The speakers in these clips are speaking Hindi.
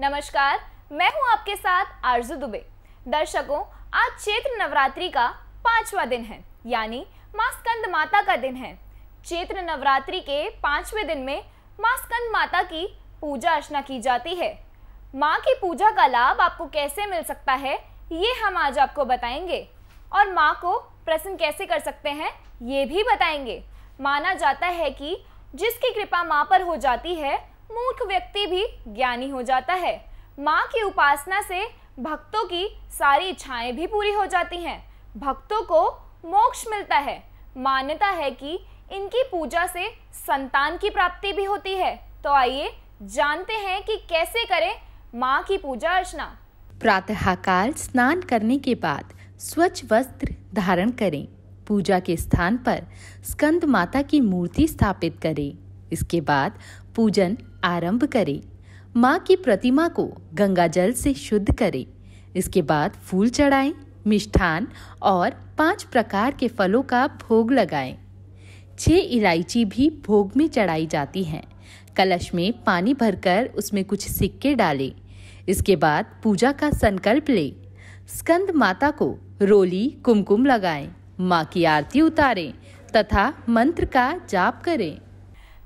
नमस्कार मैं हूं आपके साथ आरजू दुबे दर्शकों आज चैत्र नवरात्रि का पांचवा दिन है यानी माँ स्कंद माता का दिन है चैत्र नवरात्रि के पांचवें दिन में माँ स्कंद माता की पूजा अर्चना की जाती है माँ की पूजा का लाभ आपको कैसे मिल सकता है ये हम आज आपको बताएंगे और माँ को प्रसन्न कैसे कर सकते हैं ये भी बताएंगे माना जाता है कि जिसकी कृपा माँ पर हो जाती है मूर्ख व्यक्ति भी ज्ञानी हो जाता है माँ की उपासना से भक्तों की सारी इच्छाएं भी पूरी हो जाती हैं भक्तों को मोक्ष मिलता है मान्यता है कि इनकी पूजा से संतान की प्राप्ति भी होती है तो आइए जानते हैं कि कैसे करें माँ की पूजा अर्चना प्रातःकाल स्नान करने के बाद स्वच्छ वस्त्र धारण करें पूजा के स्थान पर स्कंद माता की मूर्ति स्थापित करें इसके बाद पूजन आरंभ करें माँ की प्रतिमा को गंगा जल से शुद्ध करें इसके बाद फूल चढ़ाएं मिष्ठान और पांच प्रकार के फलों का भोग लगाएं। छह इलायची भी भोग में चढ़ाई जाती हैं कलश में पानी भरकर उसमें कुछ सिक्के डालें इसके बाद पूजा का संकल्प लें स्कंद माता को रोली कुमकुम लगाएं माँ की आरती उतारें तथा मंत्र का जाप करें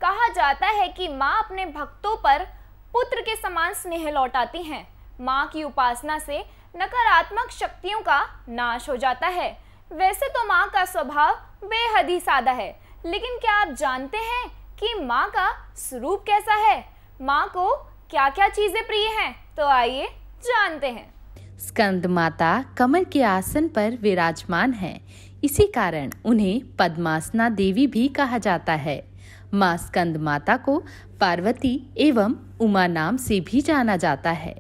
कहा जाता है कि माँ अपने भक्तों पर पुत्र के समान स्नेह लौटाती हैं माँ की उपासना से नकारात्मक शक्तियों का नाश हो जाता है वैसे तो माँ का स्वभाव बेहद ही सादा है लेकिन क्या आप जानते हैं कि माँ का स्वरूप कैसा है माँ को क्या क्या चीजें प्रिय हैं तो आइए जानते हैं स्कंद माता कमल के आसन पर विराजमान है इसी कारण उन्हें पद्मासना देवी भी कहा जाता है माँ स्कंद माता को पार्वती एवं उमा नाम से भी जाना जाता है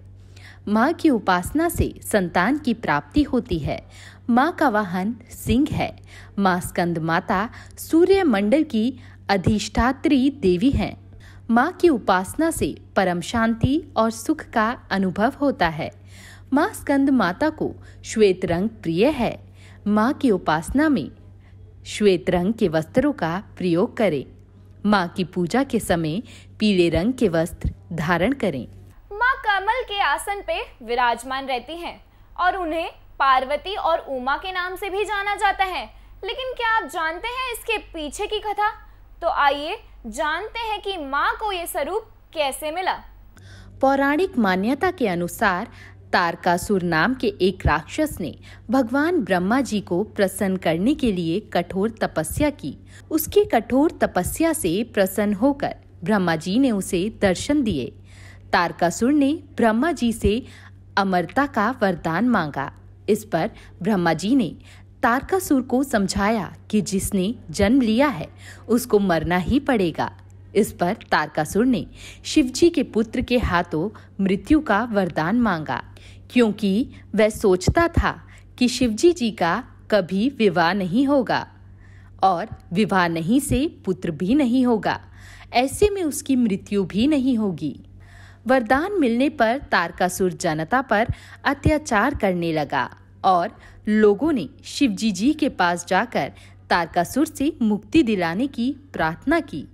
माँ की उपासना से संतान की प्राप्ति होती है माँ का वाहन सिंह है माँ स्कंद माता सूर्य मंडल की अधिष्ठात्री देवी हैं माँ की उपासना से परम शांति और सुख का अनुभव होता है माँ स्कंद माता को श्वेत रंग प्रिय है माँ की उपासना में श्वेत रंग के वस्त्रों का प्रयोग करें माँ की पूजा के समय पीले रंग के वस्त्र धारण करें माँ कमल के आसन पे विराजमान रहती हैं और उन्हें पार्वती और उमा के नाम से भी जाना जाता है लेकिन क्या आप जानते हैं इसके पीछे की कथा तो आइए जानते हैं कि माँ को ये स्वरूप कैसे मिला पौराणिक मान्यता के अनुसार तारकासुर नाम के एक राक्षस ने भगवान ब्रह्मा जी को प्रसन्न करने के लिए कठोर तपस्या की उसकी कठोर तपस्या से प्रसन्न होकर ब्रह्मा जी ने उसे दर्शन दिए तारकासुर ने ब्रह्मा जी से अमरता का वरदान मांगा इस पर ब्रह्मा जी ने तारकासुर को समझाया कि जिसने जन्म लिया है उसको मरना ही पड़ेगा इस पर तारकासुर ने शिवजी के पुत्र के हाथों मृत्यु का वरदान मांगा क्योंकि वह सोचता था कि शिवजी जी का कभी विवाह नहीं होगा और विवाह नहीं से पुत्र भी नहीं होगा ऐसे में उसकी मृत्यु भी नहीं होगी वरदान मिलने पर तारकासुर जनता पर अत्याचार करने लगा और लोगों ने शिवजी जी के पास जाकर तारकासुर से मुक्ति दिलाने की प्रार्थना की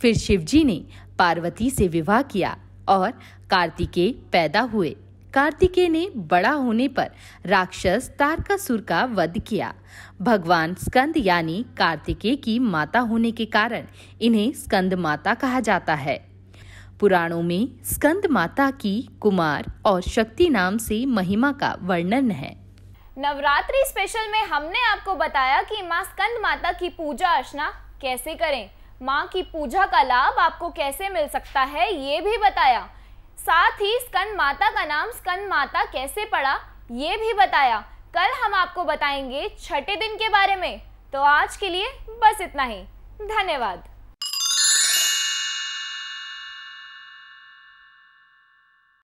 फिर शिवजी ने पार्वती से विवाह किया और कार्तिकेय पैदा हुए कार्तिकेय ने बड़ा होने पर राक्षस तारकासुर का वध किया भगवान स्कंद यानी कार्तिकेय की माता होने के कारण इन्हें स्कंद माता कहा जाता है पुराणों में स्कंद माता की कुमार और शक्ति नाम से महिमा का वर्णन है नवरात्रि स्पेशल में हमने आपको बताया कि माँ स्कंद माता की पूजा अर्चना कैसे करें माँ की पूजा का लाभ आपको कैसे मिल सकता है ये भी बताया साथ ही स्कंद माता का नाम स्कंद माता कैसे पड़ा ये भी बताया कल हम आपको बताएंगे छठे दिन के बारे में तो आज के लिए बस इतना ही धन्यवाद